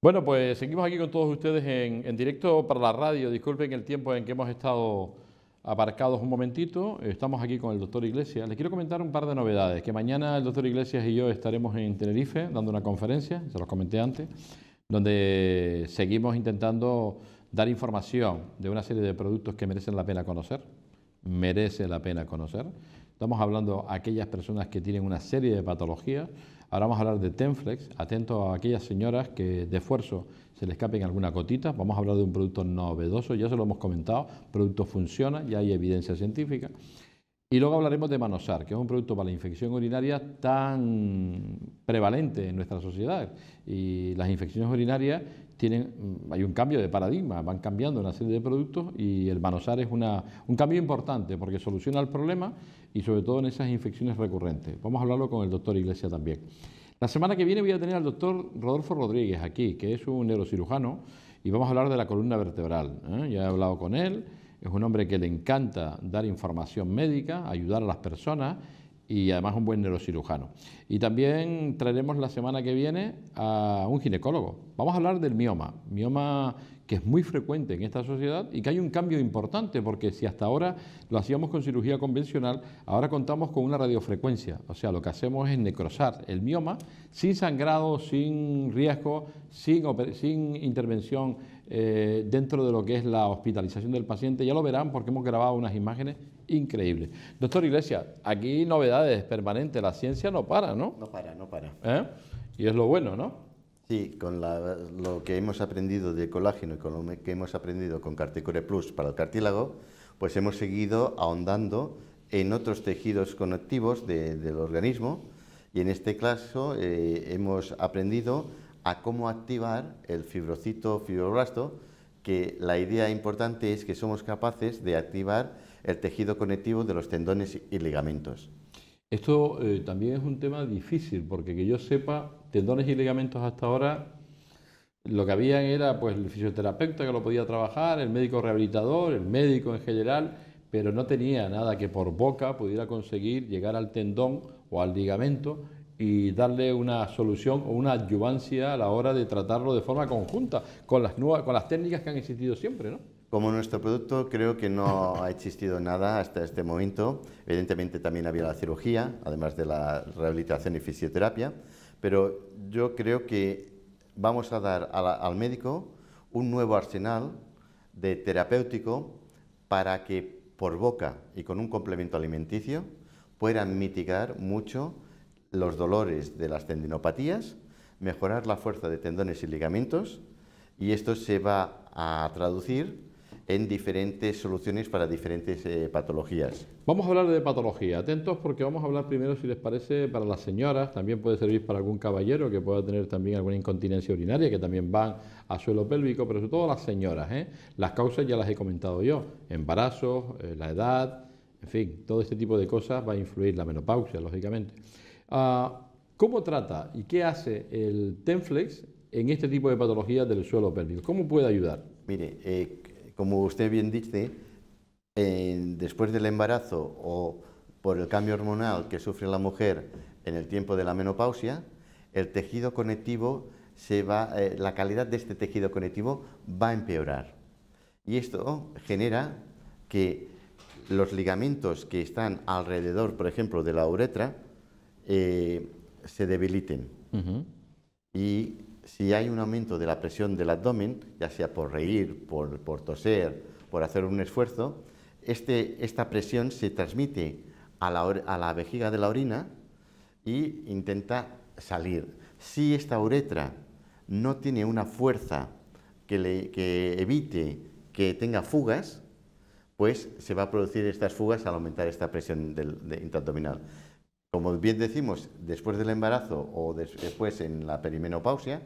Bueno, pues seguimos aquí con todos ustedes en, directo para la radio. Disculpen el tiempo en que hemos estado aparcados un momentito. Estamos aquí con el doctor Iglesias. Les quiero comentar un par de novedades, que mañana el doctor Iglesias y yo estaremos en Tenerife dando una conferencia, se los comenté antes, donde seguimos intentando dar información de una serie de productos que merecen la pena conocer. Merece la pena conocer. Estamos hablando a aquellas personas que tienen una serie de patologías Ahora vamos a hablar de Tenflex, atento a aquellas señoras que de esfuerzo se le escapen alguna cotita. Vamos a hablar de un producto novedoso, ya se lo hemos comentado, el producto funciona, ya hay evidencia científica. Y luego hablaremos de Manosar, que es un producto para la infección urinaria tan prevalente en nuestra sociedad. Y las infecciones urinarias tienen, mm, hay un cambio de paradigma, van cambiando una serie de productos y el Manosar es una, un cambio importante porque soluciona el problema y sobre todo en esas infecciones recurrentes. Vamos a hablarlo con el doctor Iglesia también. La semana que viene voy a tener al doctor Rodolfo Rodríguez aquí, que es un neurocirujano, y vamos a hablar de la columna vertebral. ¿eh? Ya he hablado con él, es un hombre que le encanta dar información médica, ayudar a las personas y además un buen neurocirujano. Y también traeremos la semana que viene a un ginecólogo. Vamos a hablar del mioma, mioma que es muy frecuente en esta sociedad y que hay un cambio importante porque si hasta ahora lo hacíamos con cirugía convencional, ahora contamos con una radiofrecuencia, o sea, lo que hacemos es necrosar el mioma sin sangrado, sin riesgo, sin, sin intervención eh, dentro de lo que es la hospitalización del paciente. Ya lo verán porque hemos grabado unas imágenes increíble. Doctor Iglesias, aquí novedades permanentes, la ciencia no para, ¿no? No para, no para. ¿Eh? Y es lo bueno, ¿no? Sí, con lo que hemos aprendido de colágeno y con lo que hemos aprendido con Carticore Plus para el cartílago, pues hemos seguido ahondando en otros tejidos conectivos del organismo y en este caso eh, hemos aprendido a cómo activar el fibrocito fibroblasto, que la idea importante es que somos capaces de activar el tejido conectivo de los tendones y ligamentos. Esto eh, también es un tema difícil, porque que yo sepa, tendones y ligamentos hasta ahora lo que habían era pues el fisioterapeuta que lo podía trabajar, el médico rehabilitador, el médico en general, pero no tenía nada que por boca pudiera conseguir llegar al tendón o al ligamento y darle una solución o una adyuvancia a la hora de tratarlo de forma conjunta con las nuevas, con las técnicas que han existido siempre, ¿no? Como nuestro producto creo que no ha existido nada hasta este momento. Evidentemente también había la cirugía, además de la rehabilitación y fisioterapia, pero yo creo que vamos a dar al médico un nuevo arsenal de terapéutico para que por boca y con un complemento alimenticio puedan mitigar mucho los dolores de las tendinopatías, mejorar la fuerza de tendones y ligamentos y esto se va a traducir en diferentes soluciones para diferentes eh, patologías. Vamos a hablar de patología, atentos porque vamos a hablar primero, si les parece, para las señoras, también puede servir para algún caballero que pueda tener también alguna incontinencia urinaria, que también van a suelo pélvico, pero sobre todo las señoras. ¿eh? Las causas ya las he comentado yo, embarazos, eh, la edad, en fin, todo este tipo de cosas va a influir, la menopausia, lógicamente. Ah, ¿Cómo trata y qué hace el Tenflex en este tipo de patologías del suelo pélvico? ¿Cómo puede ayudar? Mire, como usted bien dice, después del embarazo o por el cambio hormonal que sufre la mujer en el tiempo de la menopausia, el tejido conectivo se va, eh, la calidad de este tejido conectivo va a empeorar. Y esto genera que los ligamentos que están alrededor, por ejemplo, de la uretra, eh, se debiliten. Y si hay un aumento de la presión del abdomen, ya sea por reír, por, toser, por hacer un esfuerzo, este, esta presión se transmite a la, vejiga de la orina y intenta salir. Si esta uretra no tiene una fuerza que, evite que tenga fugas, pues se va a producir estas fugas al aumentar esta presión del, intraabdominal. Como bien decimos, después del embarazo o después en la perimenopausia,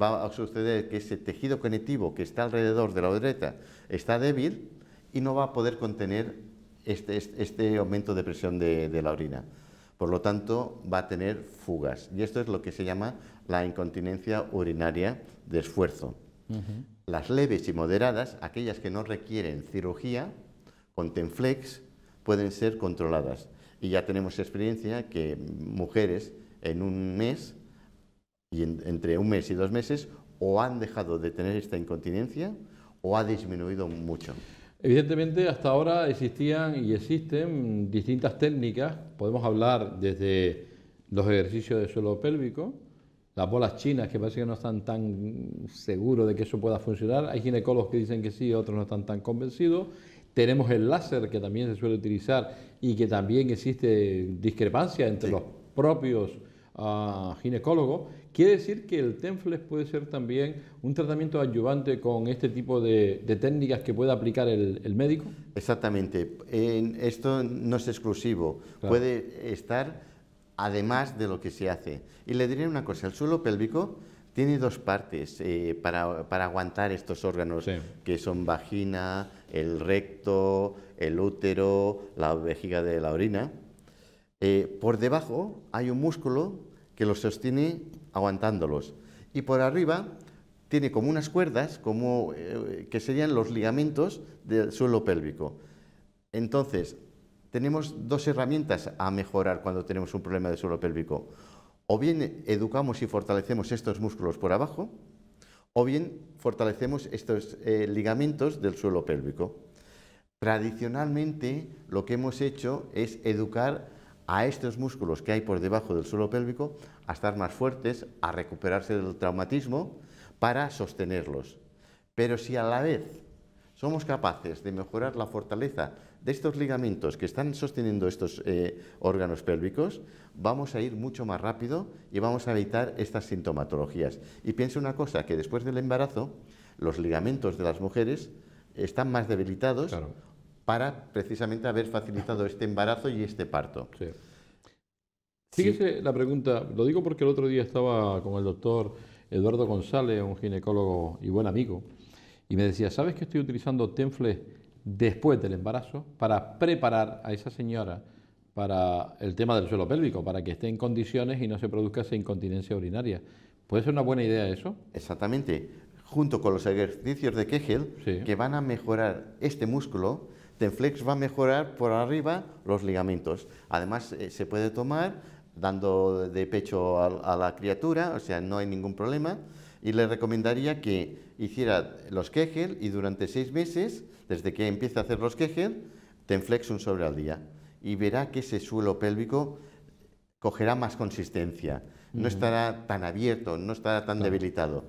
va a suceder que ese tejido conectivo que está alrededor de la uretra está débil y no va a poder contener este, este, este aumento de presión de, la orina. Por lo tanto, va a tener fugas. Y esto es lo que se llama la incontinencia urinaria de esfuerzo. Las leves y moderadas, aquellas que no requieren cirugía, con Tenflex, pueden ser controladas. Y ya tenemos experiencia que mujeres en un mes y entre un mes y dos meses o han dejado de tener esta incontinencia o ha disminuido mucho. Evidentemente, hasta ahora existían y existen distintas técnicas. Podemos hablar desde los ejercicios de suelo pélvico, las bolas chinas, que parece que no están tan seguros de que eso pueda funcionar. Hay ginecólogos que dicen que sí, otros no están tan convencidos. Tenemos el láser, que también se suele utilizar y que también existe discrepancia entre los propios ah, ginecólogos. Quiere decir que el TENFLEX puede ser también un tratamiento adyuvante con este tipo de, técnicas que pueda aplicar el, médico. Exactamente. En esto no es exclusivo. Puede estar además de lo que se hace. Y le diré una cosa, el suelo pélvico tiene dos partes eh, para, aguantar estos órganos, que son vagina, el recto, el útero, la vejiga de la orina. Eh, por debajo hay un músculo que lo sostiene aguantándolos. Y por arriba tiene como unas cuerdas, como, eh, que serían los ligamentos del suelo pélvico. Entonces, tenemos dos herramientas a mejorar cuando tenemos un problema de suelo pélvico. O bien educamos y fortalecemos estos músculos por abajo, o bien fortalecemos estos eh, ligamentos del suelo pélvico. Tradicionalmente lo que hemos hecho es educar a estos músculos que hay por debajo del suelo pélvico a estar más fuertes, a recuperarse del traumatismo para sostenerlos. Pero si a la vez somos capaces de mejorar la fortaleza de estos ligamentos que están sosteniendo estos eh, órganos pélvicos, vamos a ir mucho más rápido y vamos a evitar estas sintomatologías. Y pienso una cosa, que después del embarazo, los ligamentos de las mujeres están más debilitados para precisamente haber facilitado este embarazo y este parto. Sí. Fíjese la pregunta, lo digo porque el otro día estaba con el doctor Eduardo González, un ginecólogo y buen amigo, y me decía, ¿sabes que estoy utilizando Tenfles después del embarazo para preparar a esa señora para el tema del suelo pélvico, para que esté en condiciones y no se produzca esa incontinencia urinaria? ¿Puede ser una buena idea eso? Exactamente, junto con los ejercicios de Kegel que van a mejorar este músculo Tenflex va a mejorar por arriba los ligamentos. Además, eh, se puede tomar dando de pecho a, la criatura, o sea, no hay ningún problema. Y le recomendaría que hiciera los Kegel y durante seis meses, desde que empiece a hacer los Kegel, Tenflex un sobre al día. Y verá que ese suelo pélvico cogerá más consistencia, no estará tan abierto, no estará tan debilitado.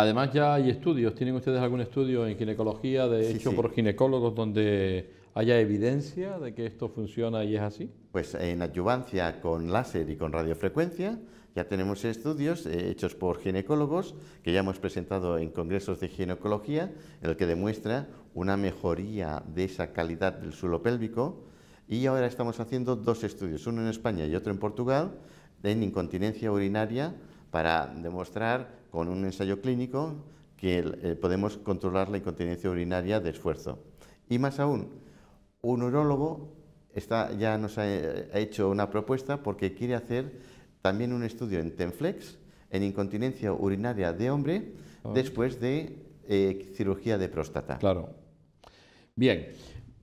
Además ya hay estudios, ¿tienen ustedes algún estudio en ginecología de hecho por ginecólogos donde haya evidencia de que esto funciona y es así? Pues en adyuvancia con láser y con radiofrecuencia ya tenemos estudios eh, hechos por ginecólogos que ya hemos presentado en congresos de ginecología, en el que demuestra una mejoría de esa calidad del suelo pélvico y ahora estamos haciendo dos estudios, uno en España y otro en Portugal, en incontinencia urinaria para demostrar con un ensayo clínico que eh, podemos controlar la incontinencia urinaria de esfuerzo. Y más aún, un urólogo está, ya nos eh, ha, hecho una propuesta porque quiere hacer también un estudio en Tenflex, en incontinencia urinaria de hombre, después de eh, cirugía de próstata. Claro. Bien,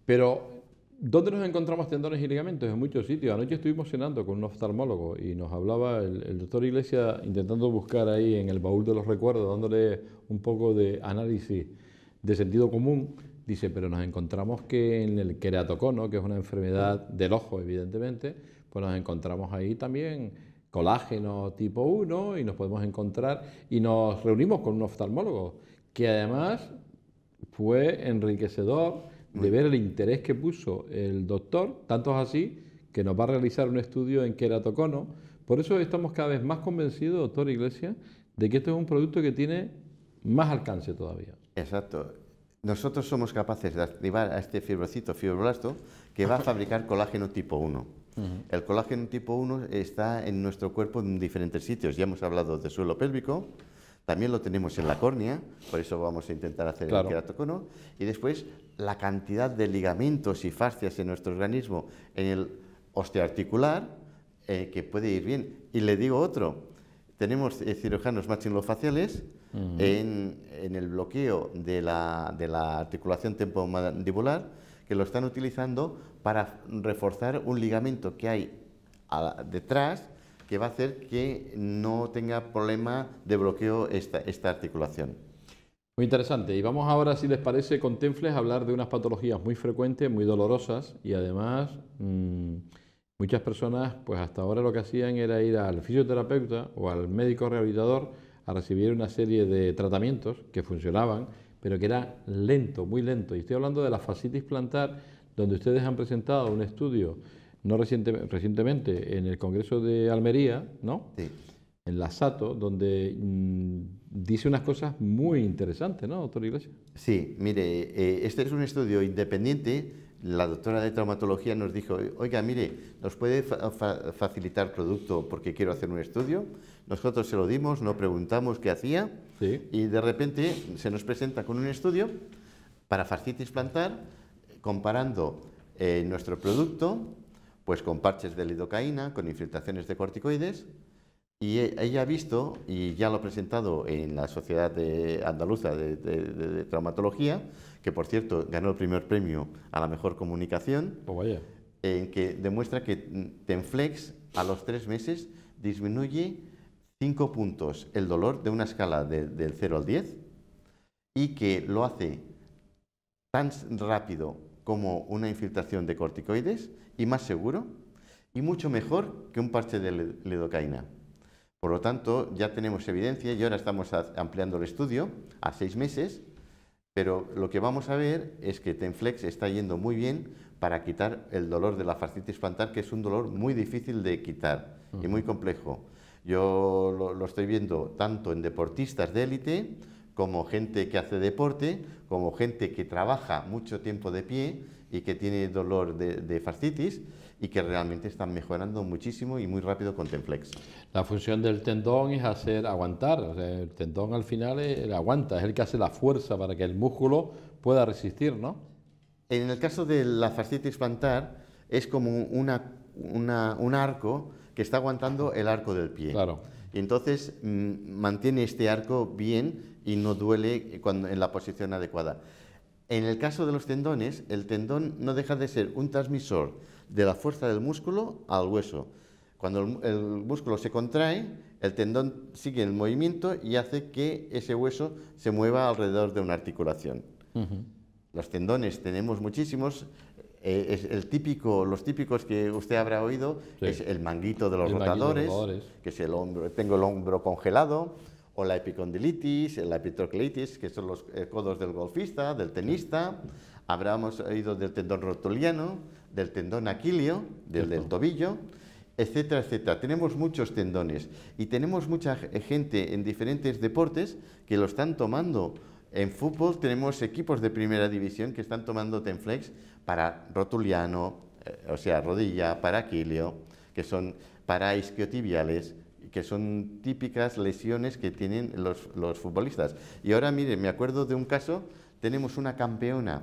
pero ¿Dónde nos encontramos tendones y ligamentos? En muchos sitios. Anoche estuvimos cenando con un oftalmólogo y nos hablaba el, doctor Iglesias intentando buscar ahí en el baúl de los recuerdos, dándole un poco de análisis de sentido común. Dice, pero nos encontramos que en el queratocono, que es una enfermedad del ojo, evidentemente, pues nos encontramos ahí también colágeno tipo 1 y nos podemos encontrar y nos reunimos con un oftalmólogo que además fue enriquecedor de ver el interés que puso el doctor, tanto es así que nos va a realizar un estudio en queratocono. Por eso estamos cada vez más convencidos, doctor Iglesias, de que esto es un producto que tiene más alcance todavía. Exacto. Nosotros somos capaces de activar a este fibrocito, fibroblasto, que va a fabricar colágeno tipo 1. El colágeno tipo 1 está en nuestro cuerpo en diferentes sitios. Ya hemos hablado de suelo pélvico, también lo tenemos en la córnea, por eso vamos a intentar hacer el queratocono. Y después la cantidad de ligamentos y fascias en nuestro organismo, en el osteoarticular, eh, que puede ir bien. Y le digo otro, tenemos eh, cirujanos maxilofaciales en, el bloqueo de la, articulación temporomandibular que lo están utilizando para reforzar un ligamento que hay detrás que va a hacer que no tenga problema de bloqueo esta, esta articulación. Muy interesante. Y vamos ahora, si les parece, con Tenfles a hablar de unas patologías muy frecuentes, muy dolorosas y además mm, muchas personas, pues hasta ahora lo que hacían era ir al fisioterapeuta o al médico rehabilitador a recibir una serie de tratamientos que funcionaban, pero que era lento, muy lento. Y estoy hablando de la fascitis plantar, donde ustedes han presentado un estudio no recientemente, en el Congreso de Almería, ¿no? Sí. En la SATO, donde mm, dice unas cosas muy interesantes, ¿no, doctor Iglesias? Sí, mire, eh, este es un estudio independiente. La doctora de traumatología nos dijo, oiga, mire, ¿nos puede facilitar producto porque quiero hacer un estudio? Nosotros se lo dimos, nos preguntamos qué hacía y de repente se nos presenta con un estudio para farcitis plantar comparando eh, nuestro producto pues con parches de lidocaína, con infiltraciones de corticoides, y e, ella ha visto, y ya lo ha presentado en la Sociedad de Andaluza de, Traumatología, que por cierto ganó el primer premio a la mejor comunicación, oh, en que demuestra que Tenflex a los tres meses disminuye cinco puntos el dolor de una escala del 0 al 10 y que lo hace tan rápido como una infiltración de corticoides y más seguro y mucho mejor que un parche de lidocaína. Por lo tanto, ya tenemos evidencia y ahora estamos ampliando el estudio a seis meses, pero lo que vamos a ver es que Tenflex está yendo muy bien para quitar el dolor de la fascitis plantar, que es un dolor muy difícil de quitar y muy complejo. Yo lo estoy viendo tanto en deportistas de élite como gente que hace deporte, como gente que trabaja mucho tiempo de pie y que tiene dolor de, fascitis y que realmente están mejorando muchísimo y muy rápido con Tenflex. La función del tendón es hacer aguantar, el tendón al final aguanta, es el que hace la fuerza para que el músculo pueda resistir, ¿no? En el caso de la fascitis plantar es como un arco que está aguantando el arco del pie. Claro. Y entonces mm, mantiene este arco bien y no duele cuando, en la posición adecuada. En el caso de los tendones, el tendón no deja de ser un transmisor de la fuerza del músculo al hueso. Cuando el, músculo se contrae, el tendón sigue el movimiento y hace que ese hueso se mueva alrededor de una articulación. Los tendones tenemos muchísimos. Eh, el típico, los típicos que usted habrá oído es el manguito de los rotadores, que es el hombro, tengo el hombro congelado, o la epicondilitis, la epitrocleitis, que son los eh, codos del golfista, del tenista, habríamos oído del tendón rotuliano, del tendón aquilio, del, del tobillo, etcétera, etcétera. Tenemos muchos tendones y tenemos mucha eh, gente en diferentes deportes que lo están tomando. En fútbol tenemos equipos de primera división que están tomando Tenflex para rotuliano, eh, o sea, rodilla, para aquilio, que son para isquiotibiales, que son típicas lesiones que tienen los, futbolistas. Y ahora, mire, me acuerdo de un caso, tenemos una campeona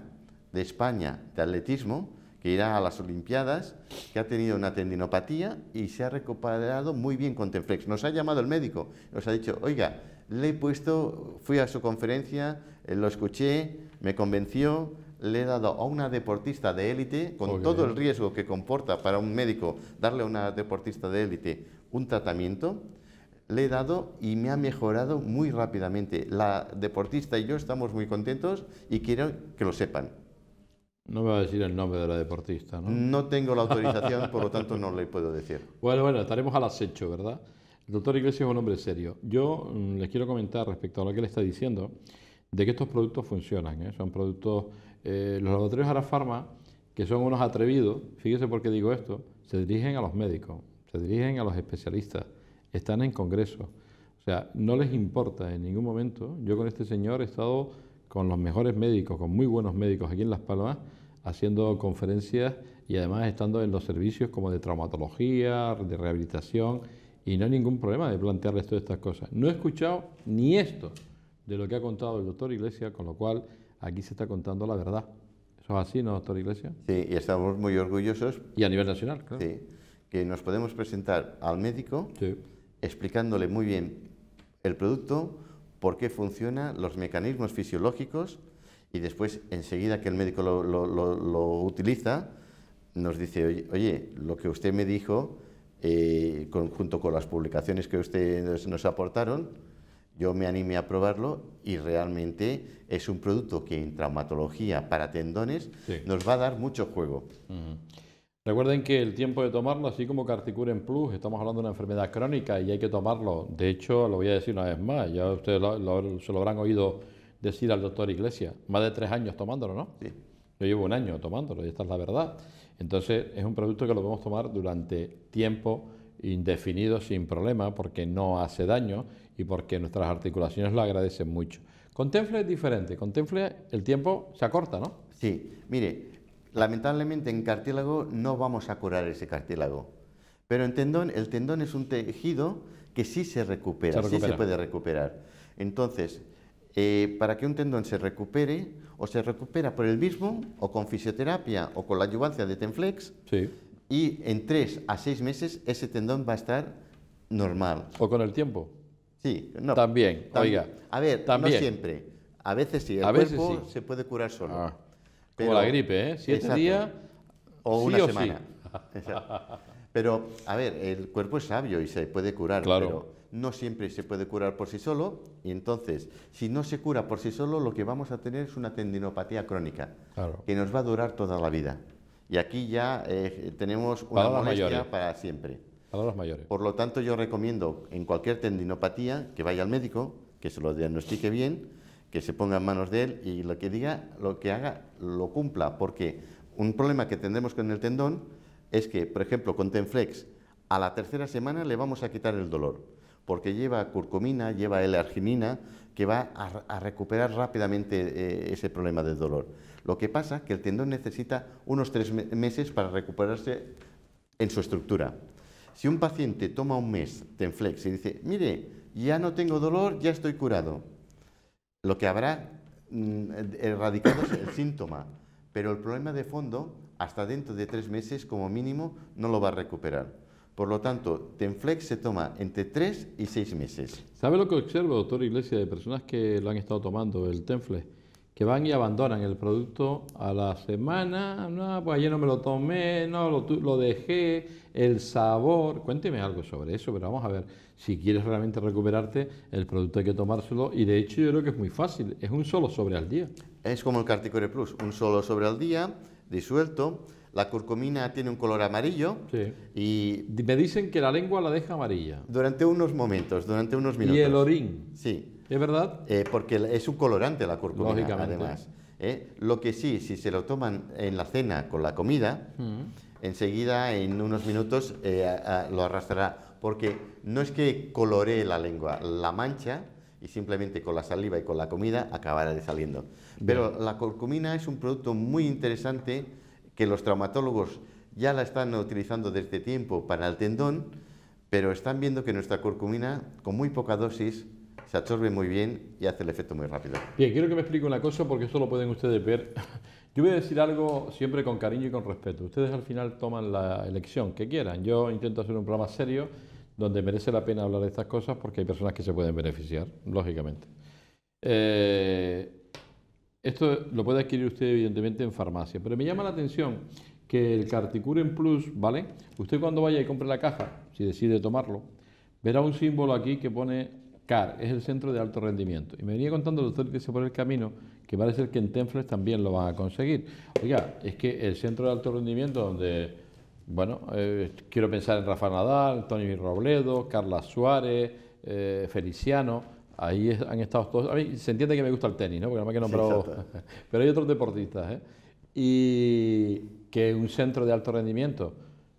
de España de atletismo, que irá a las Olimpiadas, que ha tenido una tendinopatía y se ha recuperado muy bien con Tenflex. Nos ha llamado el médico, nos ha dicho, oiga, le he puesto, fui a su conferencia, eh, lo escuché, me convenció, le he dado a una deportista de élite, con todo el riesgo que comporta para un médico darle a una deportista de élite un tratamiento, le he dado y me ha mejorado muy rápidamente. La deportista y yo estamos muy contentos y quiero que lo sepan. No me va a decir el nombre de la deportista, ¿no? No tengo la autorización, por lo tanto no le puedo decir. Bueno, bueno, estaremos al acecho, ¿verdad? El doctor Iglesias es un hombre serio. Yo mm, les quiero comentar respecto a lo que le está diciendo, de que estos productos funcionan. ¿eh? Son productos, eh, los laboratorios Arafarma, que son unos atrevidos, fíjese por qué digo esto, se dirigen a los médicos se dirigen a los especialistas, están en congreso, O sea, no les importa en ningún momento. Yo con este señor he estado con los mejores médicos, con muy buenos médicos aquí en Las Palmas, haciendo conferencias y además estando en los servicios como de traumatología, de rehabilitación, y no hay ningún problema de plantearles todas estas cosas. No he escuchado ni esto de lo que ha contado el doctor Iglesias, con lo cual aquí se está contando la verdad. ¿Eso es así, no, doctor Iglesias? Sí, y estamos muy orgullosos. Y a nivel nacional, claro. Sí nos podemos presentar al médico explicándole muy bien el producto, por qué funciona, los mecanismos fisiológicos y después enseguida que el médico lo, utiliza, nos dice, oye, lo que usted me dijo, eh, junto con las publicaciones que ustedes nos aportaron, yo me animé a probarlo y realmente es un producto que en traumatología para tendones nos va a dar mucho juego. Recuerden que el tiempo de tomarlo, así como en Plus, estamos hablando de una enfermedad crónica y hay que tomarlo. De hecho, lo voy a decir una vez más, ya ustedes lo, se lo habrán oído decir al doctor Iglesias, más de tres años tomándolo, ¿no? Sí. Yo llevo un año tomándolo y esta es la verdad. Entonces, es un producto que lo podemos tomar durante tiempo indefinido sin problema porque no hace daño y porque nuestras articulaciones lo agradecen mucho. Con Tenfle es diferente, con Tenfle el tiempo se acorta, ¿no? Sí, mire, Lamentablemente en cartílago no vamos a curar ese cartílago, pero en tendón, el tendón es un tejido que sí se recupera, se sí se puede recuperar. Entonces, eh, para que un tendón se recupere, o se recupera por el mismo, o con fisioterapia, o con la ayudancia de Tenflex, y en tres a seis meses ese tendón va a estar normal. ¿O con el tiempo? Sí, no. También, oiga. A ver, no siempre. A veces sí, el se puede curar solo. Ah. Como la gripe, ¿eh? Siete días. O una semana. Pero, a ver, el cuerpo es sabio y se puede curar, pero no siempre se puede curar por sí solo. Y entonces, si no se cura por sí solo, lo que vamos a tener es una tendinopatía crónica, que nos va a durar toda la vida. Y aquí ya eh, tenemos una molestia para siempre. los mayores. Por lo tanto, yo recomiendo en cualquier tendinopatía que vaya al médico, que se lo diagnostique bien que se ponga en manos de él y lo que diga, lo que haga, lo cumpla, porque un problema que tendremos con el tendón es que, por ejemplo, con Tenflex, a la tercera semana le vamos a quitar el dolor, porque lleva curcumina, lleva L-arginina, que va a, recuperar rápidamente eh, ese problema del dolor. Lo que pasa es que el tendón necesita unos tres meses para recuperarse en su estructura. Si un paciente toma un mes Tenflex y dice, mire, ya no tengo dolor, ya estoy curado, lo que habrá mm, eh, erradicado es el síntoma, pero el problema de fondo, hasta dentro de tres meses como mínimo, no lo va a recuperar. Por lo tanto, Tenflex se toma entre tres y seis meses. ¿Sabe lo que observo, doctor Iglesias, de personas que lo han estado tomando, el Tenflex? Que van y abandonan el producto a la semana. No, pues ayer no me lo tomé, no, lo dejé, el sabor. Cuénteme algo sobre eso, pero vamos a ver. Si quieres realmente recuperarte, el producto hay que tomárselo y de hecho yo creo que es muy fácil, es un solo sobre al día. Es como el Carticore Plus, un solo sobre al día, disuelto. La curcumina tiene un color amarillo y... Me dicen que la lengua la deja amarilla. Durante unos momentos, durante unos minutos. Y el orín. Sí. ¿Es verdad? Eh, porque es un colorante la curcumina, Lógicamente. además. ¿eh? lo que sí, si se lo toman en la cena con la comida, mm. enseguida en unos minutos eh, lo arrastrará porque no es que coloree la lengua, la mancha y simplemente con la saliva y con la comida acabará saliendo. Pero la curcumina es un producto muy interesante que los traumatólogos ya la están utilizando desde este tiempo para el tendón, pero están viendo que nuestra curcumina, con muy poca dosis, se absorbe muy bien y hace el efecto muy rápido. Bien, quiero que me explique una cosa porque esto lo pueden ustedes ver. Yo voy a decir algo siempre con cariño y con respeto. Ustedes al final toman la elección que quieran. Yo intento hacer un programa serio donde merece la pena hablar de estas cosas porque hay personas que se pueden beneficiar, lógicamente. Eh, esto lo puede adquirir usted evidentemente en farmacia, pero me llama la atención que el Carticuren Plus, ¿vale? Usted cuando vaya y compre la caja, si decide tomarlo, verá un símbolo aquí que pone CAR, es el centro de alto rendimiento. Y me venía contando el doctor que se pone el camino que parece que en Tenfles también lo van a conseguir. Oiga, es que el centro de alto rendimiento donde bueno, eh, quiero pensar en Rafa Nadal, Tony Robledo, Carla Suárez, eh, Feliciano. Ahí han estado todos. se entiende que me gusta el tenis, ¿no? pero hay otros deportistas, ¿eh? Y que un centro de alto rendimiento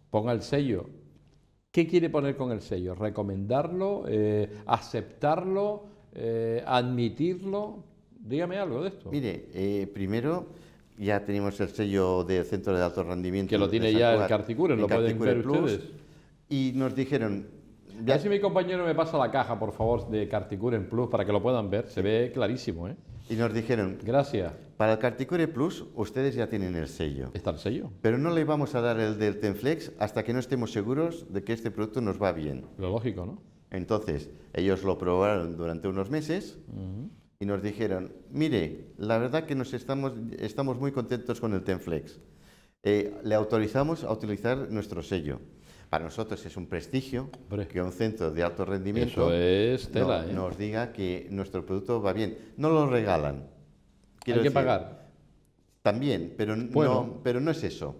ponga el sello. ¿Qué quiere poner con el sello? ¿Recomendarlo? ¿Aceptarlo? ¿Admitirlo? Dígame algo de esto. Mire, primero ya tenemos el sello de centro de alto rendimiento. Que lo tiene ya el Carticure, lo pueden ver Y nos dijeron... Ya... si mi compañero me pasa la caja, por favor, de Carticure Plus para que lo puedan ver. Se ve clarísimo, ¿eh? Y nos dijeron... Gracias. Para el Carticure Plus, ustedes ya tienen el sello. ¿Está el sello? Pero no le vamos a dar el del Tenflex hasta que no estemos seguros de que este producto nos va bien. Lo lógico, ¿no? Entonces, ellos lo probaron durante unos meses y nos dijeron, mire, la verdad que nos estamos, estamos muy contentos con el Tenflex. Eh, le autorizamos a utilizar nuestro sello. Para nosotros es un prestigio que un centro de alto rendimiento ¿eh? nos diga que nuestro producto va bien. No lo regalan. Quiero Hay que pagar. También, pero, no, pero no es eso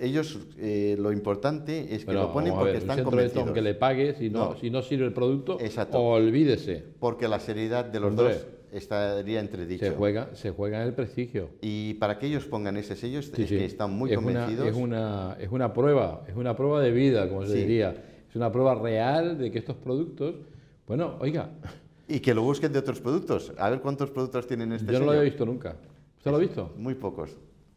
ellos eh, lo importante es que lo ponen porque están convencidos. le pague si no, si no sirve el producto, olvídese. Porque la seriedad de los dos estaría entredicho. Se juega, se juega en el prestigio. Y para que ellos pongan ese sello es que están muy es convencidos. Una, es, una, es una prueba, es una prueba de vida, como se diría. Es una prueba real de que estos productos, bueno, oiga. Y que lo busquen de otros productos. A ver cuántos productos tienen este Yo no lo he visto nunca. ¿Usted lo ha visto? Muy pocos.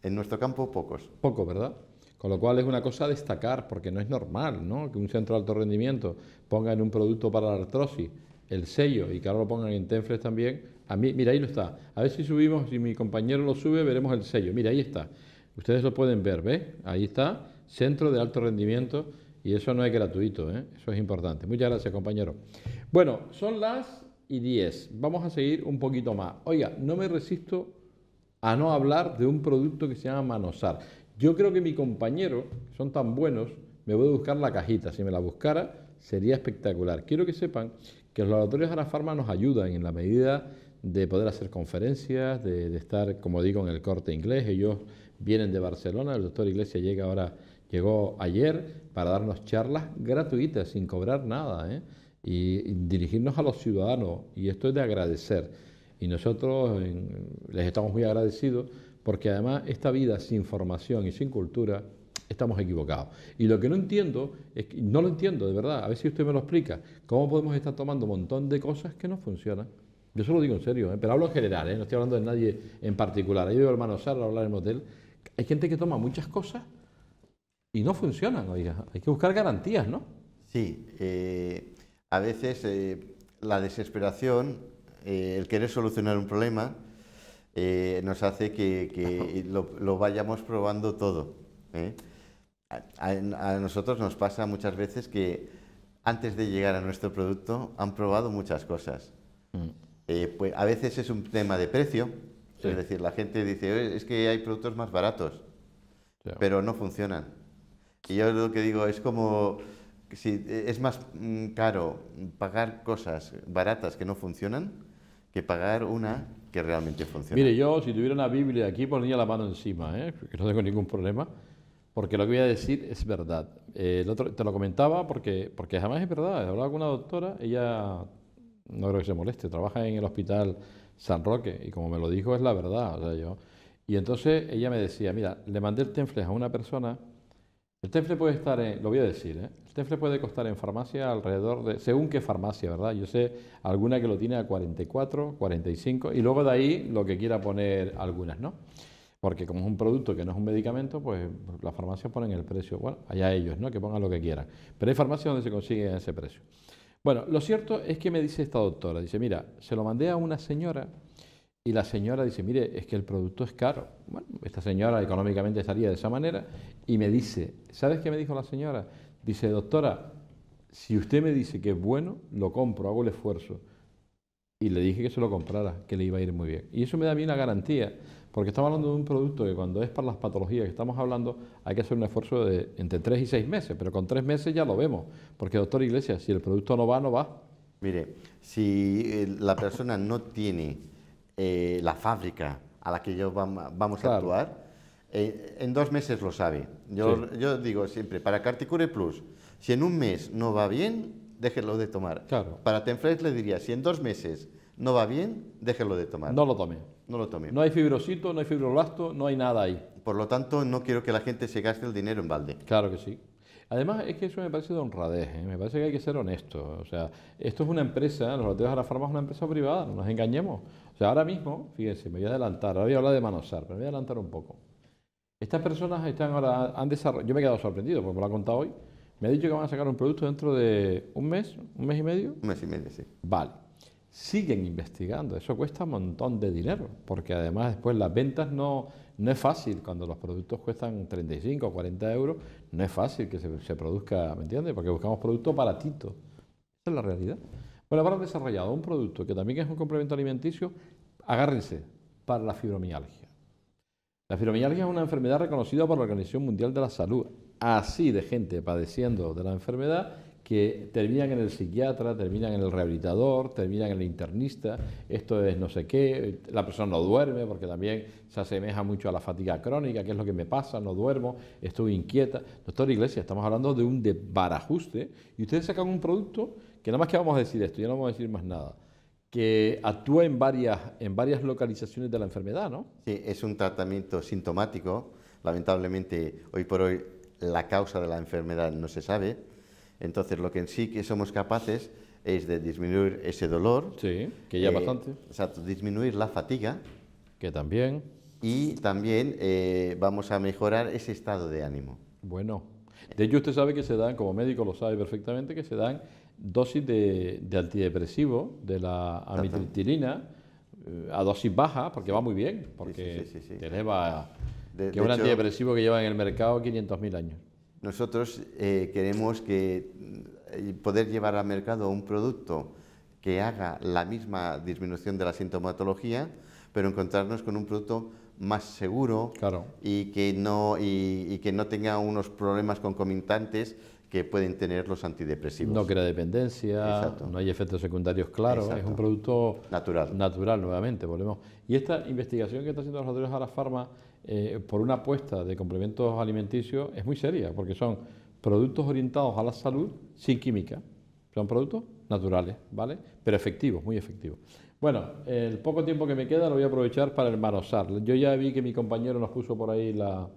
En nuestro campo, pocos. Poco, ¿verdad? Con lo cual es una cosa a destacar, porque no es normal ¿no? que un centro de alto rendimiento ponga en un producto para la artrosis el sello y que ahora lo pongan en Tenflex también. A mí, mira, ahí lo está. A ver si subimos, si mi compañero lo sube, veremos el sello. Mira, ahí está. Ustedes lo pueden ver, ¿ves? Ahí está, centro de alto rendimiento, y eso no es gratuito, ¿eh? eso es importante. Muchas gracias, compañero. Bueno, son las y 10. Vamos a seguir un poquito más. Oiga, no me resisto a no hablar de un producto que se llama Manosar. Yo creo que mi compañero, son tan buenos, me voy a buscar la cajita. Si me la buscara, sería espectacular. Quiero que sepan que los laboratorios Farma nos ayudan en la medida de poder hacer conferencias, de, estar, como digo, en el corte inglés. Ellos vienen de Barcelona, el doctor Iglesias llega ahora, llegó ayer para darnos charlas gratuitas, sin cobrar nada, ¿eh? y dirigirnos a los ciudadanos. Y esto es de agradecer. Y nosotros les estamos muy agradecidos porque además esta vida sin formación y sin cultura estamos equivocados. Y lo que no entiendo, es que, no lo entiendo de verdad, a ver si usted me lo explica, cómo podemos estar tomando un montón de cosas que no funcionan. Yo solo digo en serio, ¿eh? pero hablo en general, ¿eh? no estoy hablando de nadie en particular. Yo hermano Manosar hablar en hotel. Hay gente que toma muchas cosas y no funcionan, oiga. Hay que buscar garantías, ¿no? Sí, eh, a veces la desesperación eh, el querer solucionar un problema eh, nos hace que, lo, vayamos probando todo. ¿eh? A, nosotros nos pasa muchas veces que antes de llegar a nuestro producto han probado muchas cosas. Mm. Pues, a veces es un tema de precio, es decir, la gente dice, es que hay productos más baratos, pero no funcionan. Y yo lo que digo es como si es más mm, caro pagar cosas baratas que no funcionan que pagar una que realmente funciona. Mire, yo si tuviera una Biblia aquí ponía la mano encima, ¿eh? que no tengo ningún problema, porque lo que voy a decir es verdad. Eh, el otro, te lo comentaba porque, porque jamás es verdad. He hablado con una doctora, ella no creo que se moleste, trabaja en el hospital San Roque y como me lo dijo es la verdad. yo, y entonces ella me decía, mira, le mandé el tenflex a una persona el tefle puede estar, en, lo voy a decir, ¿eh? el tefle puede costar en farmacia alrededor de, según qué farmacia, ¿verdad? Yo sé alguna que lo tiene a 44, 45 y luego de ahí lo que quiera poner algunas, ¿no? Porque como es un producto que no es un medicamento, pues las farmacias ponen el precio, bueno, allá ellos, ¿no? Que pongan lo que quieran. Pero hay farmacias donde se consigue ese precio. Bueno, lo cierto es que me dice esta doctora, dice, mira, se lo mandé a una señora y la señora dice, mire, es que el producto es caro. Bueno, esta señora económicamente estaría de esa manera y me dice, ¿sabes qué me dijo la señora? Dice, doctora, si usted me dice que es bueno, lo compro, hago el esfuerzo. Y le dije que se lo comprara, que le iba a ir muy bien. Y eso me da a mí una garantía, porque estamos hablando de un producto que cuando es para las patologías que estamos hablando, hay que hacer un esfuerzo de entre tres y seis meses, pero con tres meses ya lo vemos, porque doctor Iglesias, si el producto no va, no va. Mire, si eh, la persona no tiene eh, la fábrica a la que yo vamos a actuar, eh, en dos meses lo sabe. Yo, digo siempre, para Carticure Plus, si en un mes no va bien, déjelo de tomar. Claro. Para Tenflex le diría, si en dos meses no va bien, déjelo de tomar. No lo tome. No lo tome. No hay fibrosito, no hay fibroblasto, no hay nada ahí. Por lo tanto, no quiero que la gente se gaste el dinero en balde. Claro que sí. Además, es que eso me parece de honradez, ¿eh? me parece que hay que ser honesto. O sea, esto es una empresa, los loteos a la farmacia es una empresa privada, no nos engañemos. O ahora mismo, fíjense, me voy a adelantar, ahora voy a hablar de Manosar, pero me voy a adelantar un poco. Estas personas están ahora, han desarrollado, yo me he quedado sorprendido, porque me lo ha contado hoy, me ha dicho que van a sacar un producto dentro de un mes, un mes y medio. Un mes y medio, sí. Vale. Siguen investigando, eso cuesta un montón de dinero, porque además después las ventas no, no es fácil, cuando los productos cuestan 35 o 40 euros, no es fácil que se, se produzca, ¿me entiendes? Porque buscamos productos baratitos. Esa es la realidad. Bueno, habrán desarrollado un producto que también es un complemento alimenticio, agárrense, para la fibromialgia. La fibromialgia es una enfermedad reconocida por la Organización Mundial de la Salud, así de gente padeciendo de la enfermedad que terminan en el psiquiatra, terminan en el rehabilitador, terminan en el internista, esto es no sé qué, la persona no duerme porque también se asemeja mucho a la fatiga crónica, qué es lo que me pasa, no duermo, estoy inquieta. Doctor Iglesias, estamos hablando de un desbarajuste y ustedes sacan un producto que nada más que vamos a decir esto, ya no vamos a decir más nada, que actúa en varias, en varias localizaciones de la enfermedad, ¿no? Sí, es un tratamiento sintomático. Lamentablemente, hoy por hoy, la causa de la enfermedad no se sabe. Entonces, lo que en sí que somos capaces es de disminuir ese dolor. Sí, que ya es eh, bastante. sea disminuir la fatiga. Que también. Y también eh, vamos a mejorar ese estado de ánimo. Bueno, de hecho usted sabe que se dan, como médico lo sabe perfectamente, que se dan dosis de, antidepresivo, de la amitriptilina, eh, a dosis baja, porque va muy bien, porque un antidepresivo que lleva en el mercado 500.000 años. Nosotros eh, queremos eh, poder llevar al mercado un producto que haga la misma disminución de la sintomatología, pero encontrarnos con un producto más seguro y, que no, y que no tenga unos problemas concomitantes que pueden tener los antidepresivos. No crea dependencia, no hay efectos secundarios claros, es un producto natural. natural nuevamente, volvemos. Y esta investigación que está haciendo los autores a la eh, por una apuesta de complementos alimenticios es muy seria, porque son productos orientados a la salud sin química, son productos naturales, ¿vale? Pero efectivos, muy efectivos. Bueno, el poco tiempo que me queda lo voy a aprovechar para hermanosar. Yo ya vi que mi compañero nos puso por ahí la,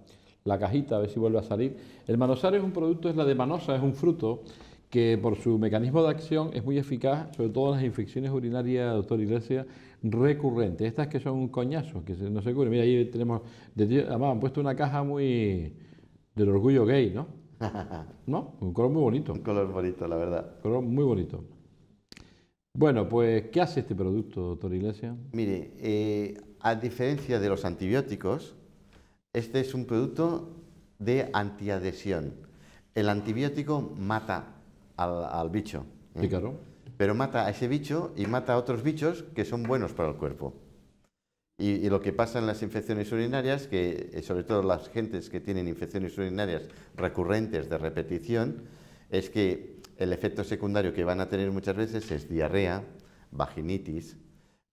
la cajita, a ver si vuelve a salir. El manosar es un producto, es la de manosa, es un fruto que por su mecanismo de acción es muy eficaz, sobre todo en las infecciones urinarias, doctor Iglesias, recurrentes. Estas que son un coñazo, que no se curen. Mira, ahí tenemos, además han puesto una caja muy del orgullo gay, ¿no? ¿No? Un color muy bonito. Un color bonito, la verdad. Un color muy bonito. Bueno, pues, ¿qué hace este producto, doctor Iglesias? Mire, eh, a diferencia de los antibióticos, este es un producto de antiadhesión. El antibiótico mata al, bicho. ¿eh? Pero mata a ese bicho y mata a otros bichos que son buenos para el cuerpo. Y, lo que pasa en las infecciones urinarias, que eh, sobre todo las gentes que tienen infecciones urinarias recurrentes de repetición, es que el efecto secundario que van a tener muchas veces es diarrea, vaginitis,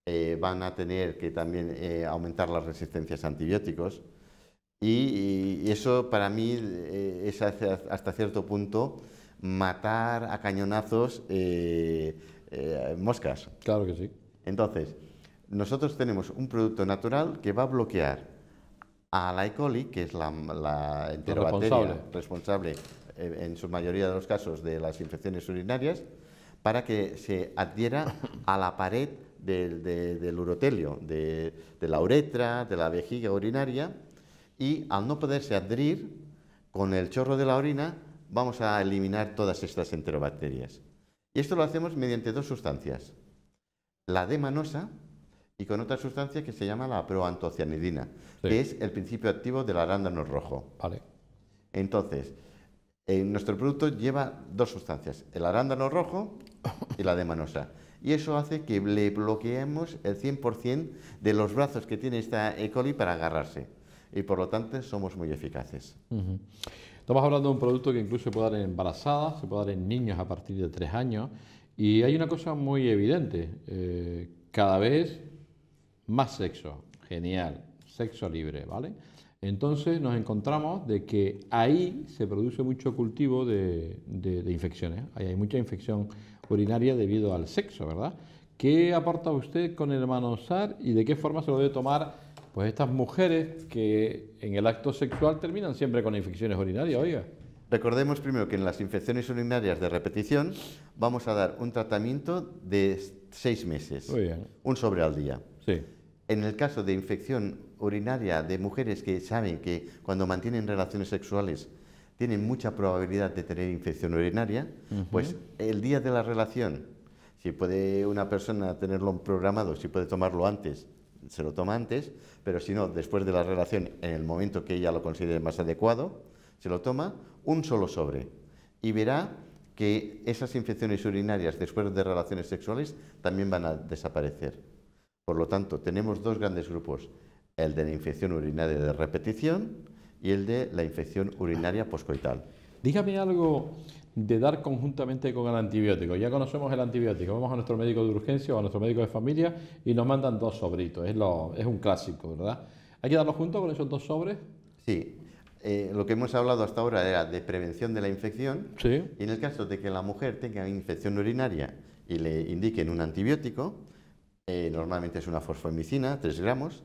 eh, van a tener que también aumentar las resistencias a antibióticos, y, eso para mí eh, es hasta cierto punto matar a cañonazos eh, eh, moscas. Claro que sí. Entonces, nosotros tenemos un producto natural que va a bloquear a la E. coli, que es la, la enterobacteria responsable, en su mayoría de los casos de las infecciones urinarias, para que se adhiera a la pared del, urotelio, de la uretra, de la vejiga urinaria, y al no poderse adherir con el chorro de la orina vamos a eliminar todas estas enterobacterias. Y esto lo hacemos mediante dos sustancias, la demanosa y con otra sustancia que se llama la proantocianidina, que es el principio activo del arándano rojo. Vale. Entonces, eh, nuestro producto lleva dos sustancias, el arándano rojo y la demanosa. Y eso hace que le bloqueemos el 100% de los brazos que tiene esta E. coli para agarrarse y por lo tanto somos muy eficaces. Estamos hablando de un producto que incluso se puede dar en embarazadas, se puede dar en niños a partir de tres años y hay una cosa muy evidente, eh, cada vez más sexo, genial, sexo libre, ¿vale? Entonces nos encontramos de que ahí se produce mucho cultivo de, infecciones, ahí hay mucha infección urinaria debido al sexo, ¿verdad? ¿Qué aporta usted con el manosar y de qué forma se lo debe tomar pues estas mujeres que en el acto sexual terminan siempre con infecciones urinarias, oiga. Recordemos primero que en las infecciones urinarias de repetición vamos a dar un tratamiento de seis meses, un sobre al día. Sí. En el caso de infección urinaria de mujeres que saben que cuando mantienen relaciones sexuales tienen mucha probabilidad de tener infección urinaria, pues el día de la relación, si puede una persona tenerlo programado, si puede tomarlo antes se lo toma antes, pero si no, después de la relación, en el momento que ella lo considere más adecuado, se lo toma un solo sobre y verá que esas infecciones urinarias después de relaciones sexuales también van a desaparecer. Por lo tanto, tenemos dos grandes grupos, el de la infección urinaria de repetición y el de la infección urinaria poscoital. Dígame algo de dar conjuntamente con el antibiótico. Ya conocemos el antibiótico, vamos a nuestro médico de urgencia o a nuestro médico de familia y nos mandan dos sobritos, es, un clásico, ¿verdad? ¿Hay que darlo junto con esos dos sobres? Sí, eh, lo que hemos hablado hasta ahora era de prevención de la infección sí. y en el caso de que la mujer tenga infección urinaria y le indiquen un antibiótico, eh, normalmente es una fosfomicina, 3 gramos,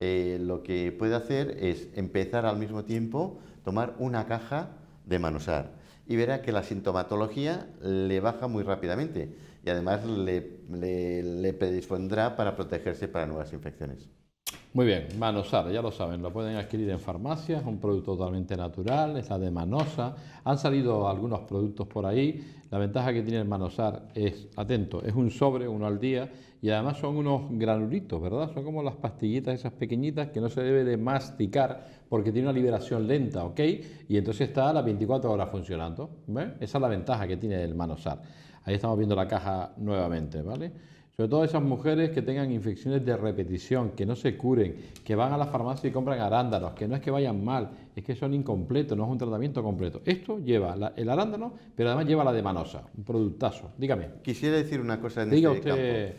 eh, lo que puede hacer es empezar al mismo tiempo tomar una caja de manosar y verá que la sintomatología le baja muy rápidamente y además le, predispondrá para protegerse para nuevas infecciones. Muy bien, Manosar, ya lo saben, lo pueden adquirir en farmacias, un producto totalmente natural, es la de Manosa. Han salido algunos productos por ahí. La ventaja que tiene el Manosar es, atento, es un sobre, uno al día, y además son unos granulitos, ¿verdad? Son como las pastillitas esas pequeñitas que no se debe de masticar porque tiene una liberación lenta, ¿ok? Y entonces está a las 24 horas funcionando, Esa es la ventaja que tiene el manosar. Ahí estamos viendo la caja nuevamente, ¿vale? Sobre todo esas mujeres que tengan infecciones de repetición, que no se curen, que van a la farmacia y compran arándanos, que no es que vayan mal, es que son incompletos, no es un tratamiento completo. Esto lleva el arándano, pero además lleva la de manosa, un productazo. Dígame. Quisiera decir una cosa en Diga usted...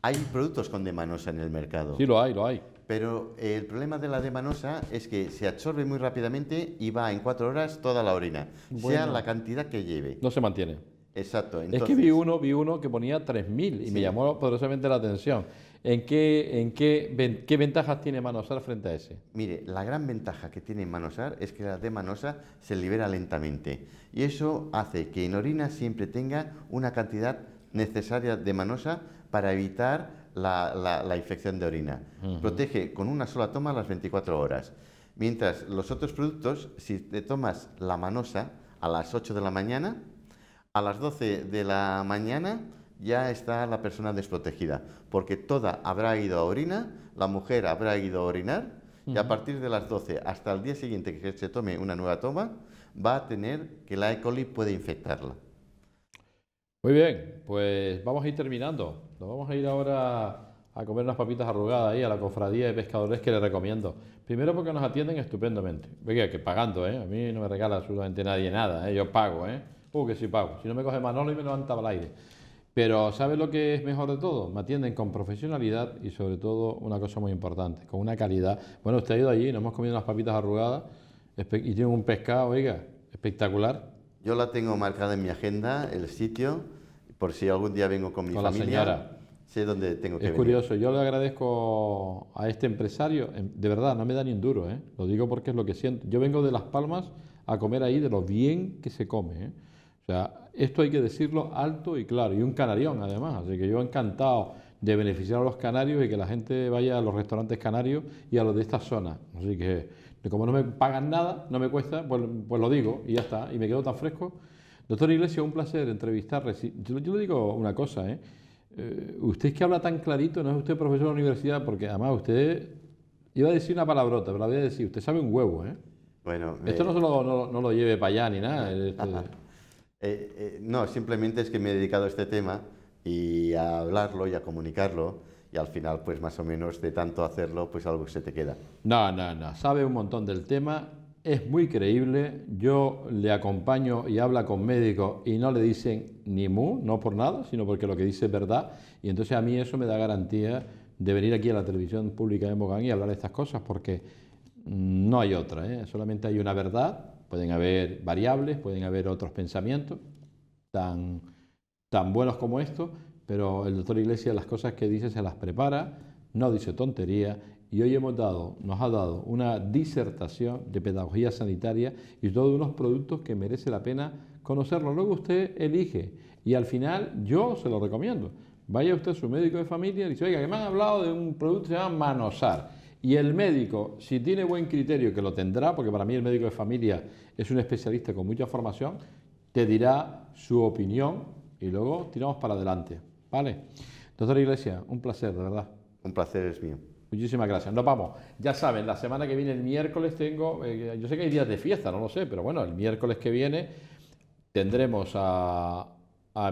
¿Hay productos con de manosa en el mercado? Sí, lo hay, lo hay. Pero eh, el problema de la D-manosa es que se absorbe muy rápidamente y va en cuatro horas toda la orina, sea la cantidad que lleve. No se mantiene. Exacto. es que vi uno, vi uno que ponía 3.000 y me llamó poderosamente la atención. ¿En qué, en qué, qué ventajas tiene Manosar frente a ese? Mire, la gran ventaja que tiene Manosar es que la de Manosa se libera lentamente y eso hace que en orina siempre tenga una cantidad necesaria de manosa para evitar la, infección de orina. Protege con una sola toma las 24 horas. Mientras los otros productos, si te tomas la manosa a las 8 de la mañana, a las 12 de la mañana ya está la persona desprotegida, porque toda habrá ido a orina, la mujer habrá ido a orinar, y a partir de las 12 hasta el día siguiente que se tome una nueva toma, va a tener que la E. coli puede infectarla. Muy bien, pues vamos a ir terminando. Nos vamos a ir ahora a comer unas papitas arrugadas ahí a la cofradía de pescadores que les recomiendo. Primero porque nos atienden estupendamente. Venga, que pagando, ¿eh? A mí no me regala absolutamente nadie nada, ¿eh? Yo pago, ¿eh? Uh, que sí pago. Si no me coge Manolo y me levanta al aire. Pero ¿sabes lo que es mejor de todo? Me atienden con profesionalidad y sobre todo una cosa muy importante, con una calidad. Bueno, usted ha ido allí, nos hemos comido unas papitas arrugadas y tiene un pescado, oiga, espectacular. Yo la tengo marcada en mi agenda, el sitio por si algún día vengo con mi familia. La señora. Sé dónde tengo que Es curioso, yo le agradezco a este empresario, em, de verdad, no me da ni un duro, ¿eh? lo digo porque es lo que siento. Yo vengo de Las Palmas a comer ahí de lo bien que se come. ¿eh? O sea, esto hay que decirlo alto y claro, y un canarión además, así que yo encantado de beneficiar a los canarios y que la gente vaya a los restaurantes canarios y a los de esta zona. Así que como no me pagan nada, no me cuesta, pues, pues lo digo y ya está, y me quedo tan fresco Doctor Iglesias, un placer entrevistar, Yo, le digo una cosa, ¿eh? ¿eh? usted es que habla tan clarito, no es usted profesor de la universidad, porque además usted iba a decir una palabrota, pero la voy a decir, usted sabe un huevo, ¿eh? Bueno, esto no, eh, se lo, no, lo lleve para allá ni nada. Este. Eh, no, simplemente es que me he dedicado a este tema y a hablarlo y a comunicarlo y al final, pues más o menos de tanto hacerlo, pues algo se te queda. No, no, no, sabe un montón del tema es muy creíble, yo le acompaño y habla con médicos y no le dicen ni mu, no por nada, sino porque lo que dice es verdad, y entonces a mí eso me da garantía de venir aquí a la televisión pública de Mogán y hablar de estas cosas, porque no hay otra, ¿eh? solamente hay una verdad, pueden haber variables, pueden haber otros pensamientos, tan, tan buenos como esto pero el doctor Iglesias las cosas que dice se las prepara, no dice tontería y hoy hemos dado, nos ha dado una disertación de pedagogía sanitaria y todos unos productos que merece la pena conocerlos. Luego usted elige y al final yo se lo recomiendo. Vaya usted a su médico de familia y dice, oiga, que me han hablado de un producto que se llama Manosar. Y el médico, si tiene buen criterio, que lo tendrá, porque para mí el médico de familia es un especialista con mucha formación, te dirá su opinión y luego tiramos para adelante. ¿Vale? Doctor Iglesia, un placer, de verdad. Un placer es mío. Muchísimas gracias. Nos vamos. Ya saben, la semana que viene, el miércoles, tengo. Eh, yo sé que hay días de fiesta, no lo sé, pero bueno, el miércoles que viene tendremos a,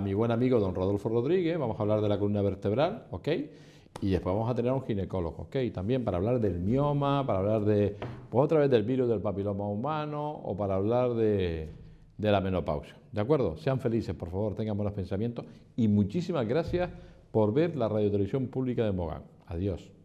mi buen amigo don Rodolfo Rodríguez. Vamos a hablar de la columna vertebral, ¿ok? Y después vamos a tener a un ginecólogo, ¿ok? También para hablar del mioma, para hablar de. Pues otra vez del virus del papiloma humano o para hablar de, de la menopausia. ¿De acuerdo? Sean felices, por favor, tengan buenos pensamientos y muchísimas gracias por ver la Radio Televisión pública de Mogán. Adiós.